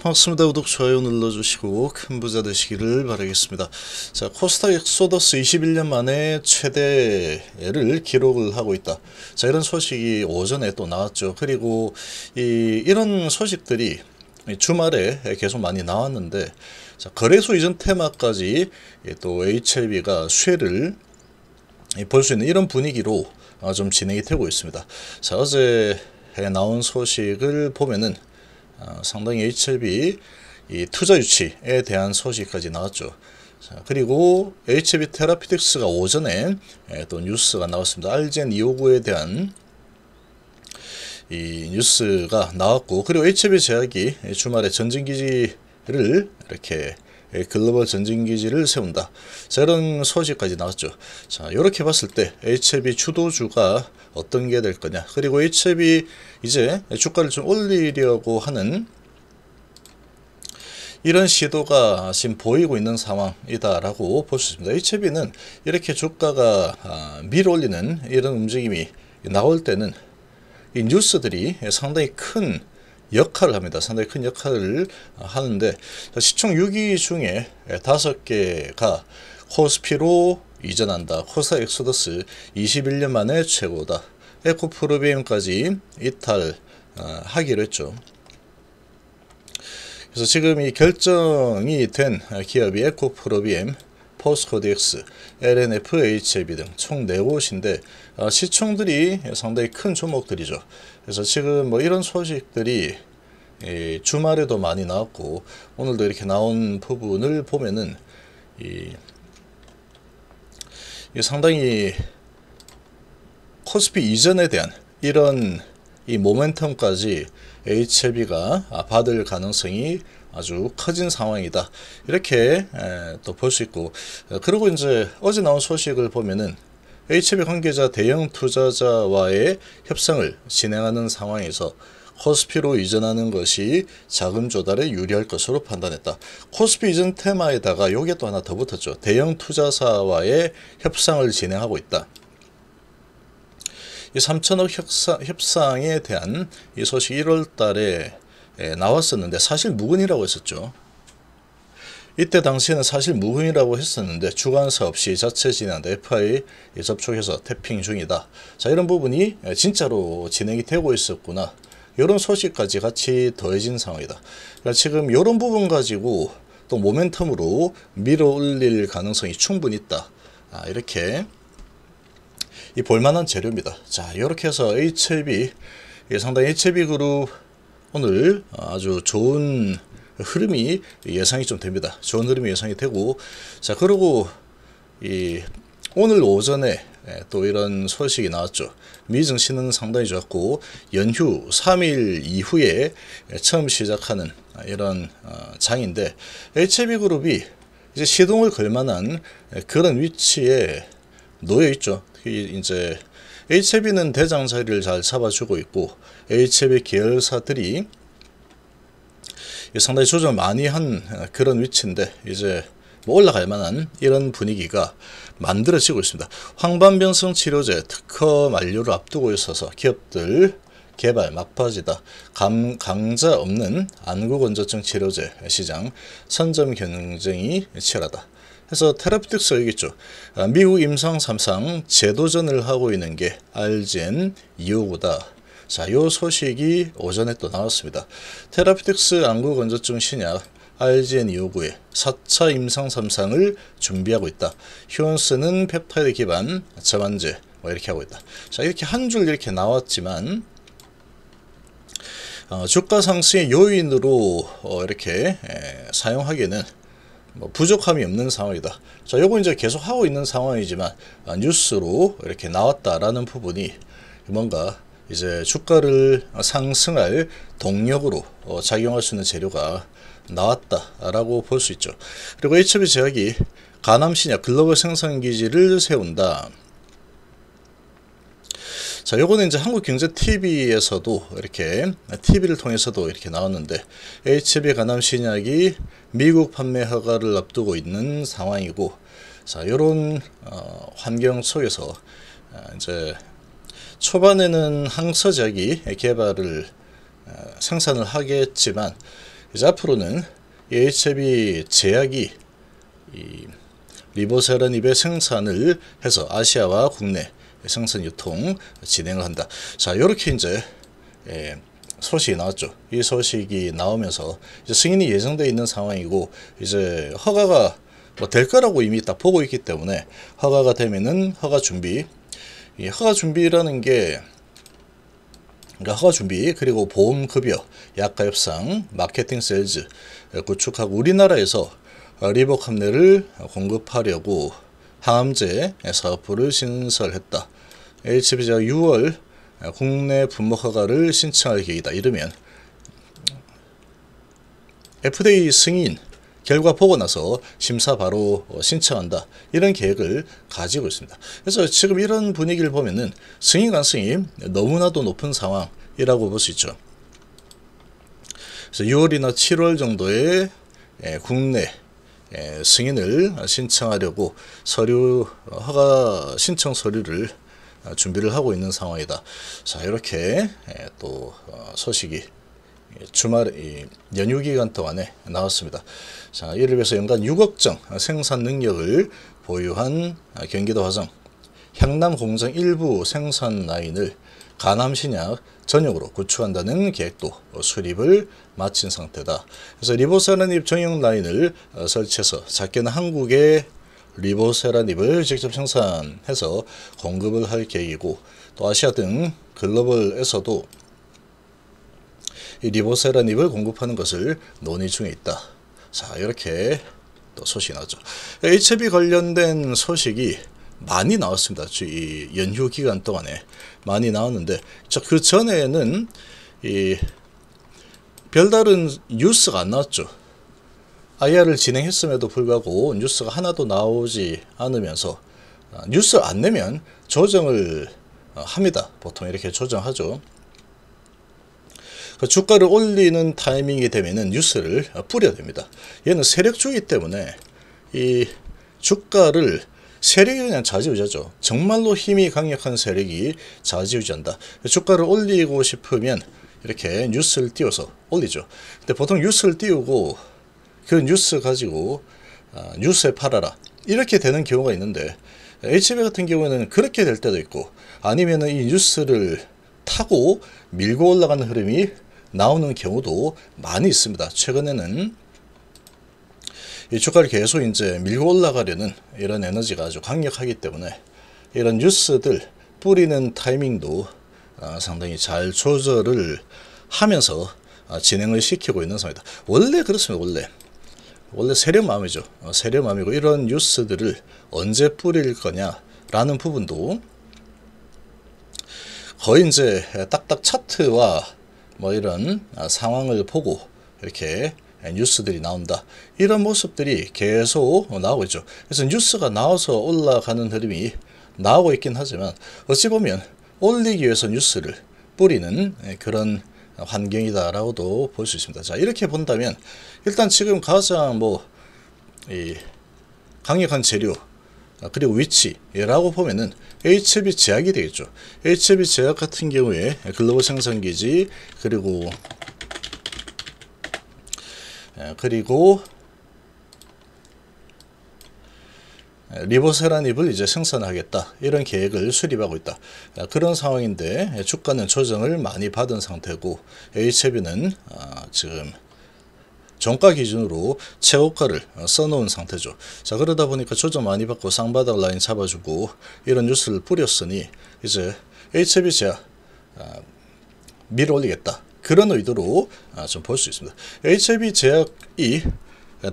반갑습니다. 구독, 좋아요 눌러주시고 큰 부자 되시기를 바라겠습니다. 자, 코스닥 엑소더스 21년 만에 최대를 기록을 하고 있다. 자, 이런 소식이 오전에 또 나왔죠. 그리고 이, 이런 소식들이 주말에 계속 많이 나왔는데 자, 거래소 이전 테마까지 또 HLB가 쇠를 볼 수 있는 이런 분위기로 어, 좀 진행이 되고 있습니다. 자, 어제 나온 소식을 보면은 어, 상당히 HLB 이 투자 유치에 대한 소식까지 나왔죠. 자, 그리고 HB 테라피틱스가 오전에 예, 또 뉴스가 나왔습니다. 알젠 259에 대한 이 뉴스가 나왔고 그리고 HB 제약이 주말에 전진기지를 이렇게 예, 글로벌 전쟁기지를 세운다. 자, 이런 소식까지 나왔죠. 자, 이렇게 봤을 때 HLB 주도주가 어떤 게 될 거냐. 그리고 HLB 이제 주가를 좀 올리려고 하는 이런 시도가 지금 보이고 있는 상황이다라고 볼 수 있습니다. HB는 이렇게 주가가 아, 밀어올리는 이런 움직임이 나올 때는 이 뉴스들이 상당히 큰 역할을 합니다. 상당히 큰 역할을 하는데 시총 6위 중에 5개가 코스피로 이전한다. 코사 엑소더스 21년 만에 최고다. 에코프로비엠까지 이탈하기로 어, 했죠. 그래서 지금 이 결정이 된 기업이 에코프로비엠 포스코디엑스, LNF, HLB 등총 4곳인데 아, 시총들이 상당히 큰 종목들이죠. 그래서 지금 뭐 이런 소식들이 예, 주말에도 많이 나왔고 오늘도 이렇게 나온 부분을 보면은 이, 이 상당히 코스피 이전에 대한 이런 이 모멘텀까지 HLB가 아, 받을 가능성이 아주 커진 상황이다. 이렇게 또 볼 수 있고 어, 그리고 이제 어제 나온 소식을 보면은 HLB 관계자 대형 투자자와의 협상을 진행하는 상황에서 코스피로 이전하는 것이 자금 조달에 유리할 것으로 판단했다. 코스피 이전 테마에다가 요게 또 하나 더 붙었죠. 대형 투자사와의 협상을 진행하고 있다. 이 3천억 협상, 협상에 대한 이 소식이 1월 달에 예, 나왔었는데 사실 무근이라고 했었죠. 이때 당시에는 사실 무흠이라고 했었는데 주관사 없이 자체 진행한 FI 접촉해서 태핑 중이다. 자 이런 부분이 진짜로 진행이 되고 있었구나. 이런 소식까지 같이 더해진 상황이다. 그러니까 지금 이런 부분 가지고 또 모멘텀으로 밀어올릴 가능성이 충분히 있다. 아, 이렇게 이 볼만한 재료입니다. 자, 이렇게 해서 HLB 예, 상당히 HLB 그룹 오늘 아주 좋은 흐름이 예상이 좀 됩니다. 좋은 흐름이 예상이 되고 자 그리고 이 오늘 오전에 또 이런 소식이 나왔죠. 미 증시는 상당히 좋았고 연휴 3일 이후에 처음 시작하는 이런 어, 장인데 HB 그룹이 이제 시동을 걸 만한 그런 위치에 놓여 있죠. 이제 HB는 e 대장 자리를 잘 잡아주고 있고 HB e 계열사들이 상당히 조절 많이 한 어, 그런 위치인데 이제 뭐 올라갈 만한 이런 분위기가 만들어지고 있습니다. 황반변성 치료제 특허 만료를 앞두고 있어서 기업들 개발 막바지다. 감, 강자 없는 안구건조증 치료제 시장 선점 경쟁이 치열하다. 그래서 테라피틱스가 얘기했죠. 아, 미국 임상 3상 재도전을 하고 있는 게 알젠 2호구다. 자, 요 소식이 오전에 또 나왔습니다. 테라피틱스 안구 건조증 신약 알젠 2호구의 4차 임상 3상을 준비하고 있다. 휴원스는 펩타이드 기반 저완제 뭐 이렇게 하고 있다. 자, 이렇게 한 줄 이렇게 나왔지만 어, 주가 상승의 요인으로 어, 이렇게 에, 사용하기에는 뭐 부족함이 없는 상황이다. 자, 요거 이제 계속 하고 있는 상황이지만 아, 뉴스로 이렇게 나왔다라는 부분이 뭔가 이제 주가를 상승할 동력으로 어, 작용할 수 있는 재료가 나왔다라고 볼 수 있죠. 그리고 HB 제약이 가남신약 글로벌 생산기지를 세운다. 자, 요거는 이제 한국경제TV에서도 이렇게 TV를 통해서도 이렇게 나왔는데 HB 가남 신약이 미국 판매 허가를 앞두고 있는 상황이고 자, 요런 어, 환경 속에서 아, 이제 초반에는 항서제기 개발을 어, 생산을 하겠지만 이제 앞으로는 HB 제약이 리보세라닙의 생산을 해서 아시아와 국내 생선 유통 진행을 한다. 자, 이렇게 이제 예, 소식이 나왔죠. 이 소식이 나오면서 승인이 예정되어 있는 상황이고 이제 허가가 뭐될 거라고 이미 딱 보고 있기 때문에 허가가 되면은 허가 준비 이 허가 준비라는 게 그러니까 허가 준비 그리고 보험 급여 약가 협상 마케팅 셀즈 구축하고 우리나라에서 리버캄네를 공급하려고 항암제 사업부를 신설했다. HB가 6월 국내 분목 허가를 신청할 계획이다. 이르면 FDA 승인 결과 보고 나서 심사 바로 신청한다. 이런 계획을 가지고 있습니다. 그래서 지금 이런 분위기를 보면은 승인 가능성이 너무나도 높은 상황이라고 볼 수 있죠. 그래서 6월이나 7월 정도에 국내 예, 승인을 신청하려고 서류 허가 신청 서류를 준비를 하고 있는 상황이다. 자 이렇게 예, 또 어, 소식이 주말 연휴 기간 동안에 나왔습니다. 자 이를 위해서 연간 6억정 생산 능력을 보유한 경기도 화성 향남 공정 일부 생산 라인을 간암신약 전역으로 구축한다는 계획도 수립을 마친 상태다. 그래서 리보세라닙 전용 라인을 어, 설치해서 작게는 한국에 리보세라닙을 직접 생산해서 공급을 할 계획이고 또 아시아 등 글로벌에서도 리보세라닙을 공급하는 것을 논의 중에 있다. 자 이렇게 또 소식이 나죠. HIV 관련된 소식이 많이 나왔습니다. 이 연휴 기간 동안에 많이 나왔는데 자그 전에는 이 별다른 뉴스가 안 나왔죠. IR을 진행했음에도 불구하고 뉴스가 하나도 나오지 않으면서 아, 뉴스를 안 내면 조정을 어, 합니다. 보통 이렇게 조정하죠. 그 주가를 올리는 타이밍이 되면 뉴스를 어, 뿌려야 됩니다. 얘는 세력주기 때문에 이 주가를 세력이 그냥 좌지우지하죠. 정말로 힘이 강력한 세력이 좌지우지한다. 주가를 올리고 싶으면 이렇게 뉴스를 띄워서 올리죠. 근데 보통 뉴스를 띄우고 그 뉴스 가지고 아, 뉴스에 팔아라 이렇게 되는 경우가 있는데 HB 같은 경우에는 그렇게 될 때도 있고 아니면 이 뉴스를 타고 밀고 올라가는 흐름이 나오는 경우도 많이 있습니다. 최근에는 이주가를 계속 이제 밀고 올라가려는 이런 에너지가 아주 강력하기 때문에 이런 뉴스들 뿌리는 타이밍도 아, 상당히 잘 조절을 하면서 아, 진행을 시키고 있는 상황이다. 원래 그렇습니다. 원래. 원래 세련마음이죠. 어, 세련마음이고 이런 뉴스들을 언제 뿌릴 거냐라는 부분도 거의 이제 딱딱 차트와 뭐 이런 아, 상황을 보고 이렇게 예, 뉴스들이 나온다. 이런 모습들이 계속 나오고 있죠. 그래서 뉴스가 나와서 올라가는 흐름이 나오고 있긴 하지만 어찌 보면 올리기 위해서 뉴스를 뿌리는 예, 그런 환경이다라고도 볼 수 있습니다. 자 이렇게 본다면 일단 지금 가장 뭐이 강력한 재료 아, 그리고 위치라고 보면은 HB 제약이 되겠죠. HB 제약 같은 경우에 글로벌 생산기지 그리고 예, 그리고 예, 리보세라닙을 이제 생산하겠다 이런 계획을 수립하고 있다 그런 상황인데 예, 주가는 조정을 많이 받은 상태고 HB는 e 아, 지금 종가 기준으로 최고가를 어, 써놓은 상태죠 자 그러다 보니까 조정 많이 받고 쌍바닥 라인 잡아주고 이런 뉴스를 뿌렸으니 이제 HB e 제약 아, 밀어올리겠다 그런 의도로 아, 좀볼 수 있습니다. HIV 제약이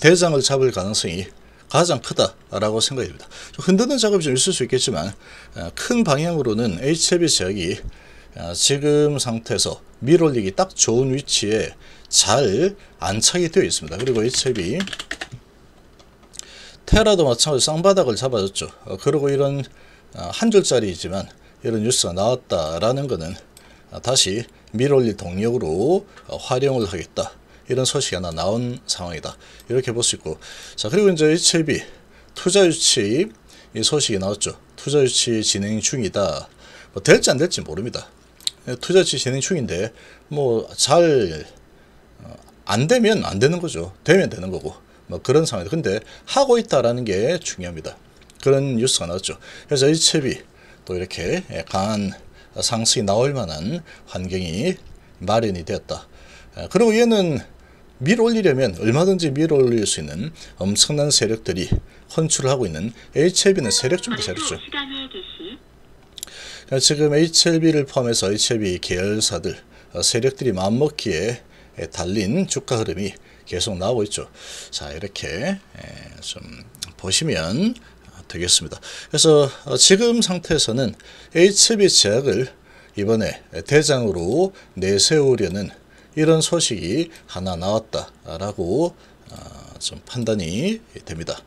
대장을 잡을 가능성이 가장 크다라고 생각 됩니다. 흔드는 작업이 좀 있을 수 있겠지만 아, 큰 방향으로는 HIV 제약이 아, 지금 상태에서 밀올리기 딱 좋은 위치에 잘 안착이 되어 있습니다. 그리고 HIV 테라도 마찬가지로 쌍바닥을 잡아줬죠. 어, 그리고 이런 한줄짜리지만 이런 뉴스가 나왔다라는 것은 다시 밀올릴 동력으로 어, 활용을 하겠다. 이런 소식이 하나 나온 상황이다. 이렇게 볼 수 있고. 자, 그리고 이제 HLB 투자 유치 이 소식이 나왔죠. 투자 유치 진행 중이다. 뭐 될지 안 될지 모릅니다. 예, 투자 유치 진행 중인데 뭐 잘안 어, 되면 안 되는 거죠. 되면 되는 거고. 뭐 그런 상황이다. 근데 하고 있다라는 게 중요합니다. 그런 뉴스가 나왔죠. 그래서 HLB 또 이렇게 예, 강한 상승이 나올 만한 환경이 마련이 되었다. 그리고 얘는 밀올리려면 얼마든지 밀올릴 수 있는 엄청난 세력들이 혼출을 하고 있는 HLB는 세력주 세력주. 그렇죠? 그러니까 지금 HLB를 포함해서 HLB 계열사들, 어, 세력들이 맘먹기에 달린 주가 흐름이 계속 나오고 있죠. 자 이렇게 좀 보시면 되겠습니다. 그래서 어, 지금 상태에서는 HB 제약을 이번에 대장으로 내세우려는 이런 소식이 하나 나왔다라고 어, 좀 판단이 됩니다.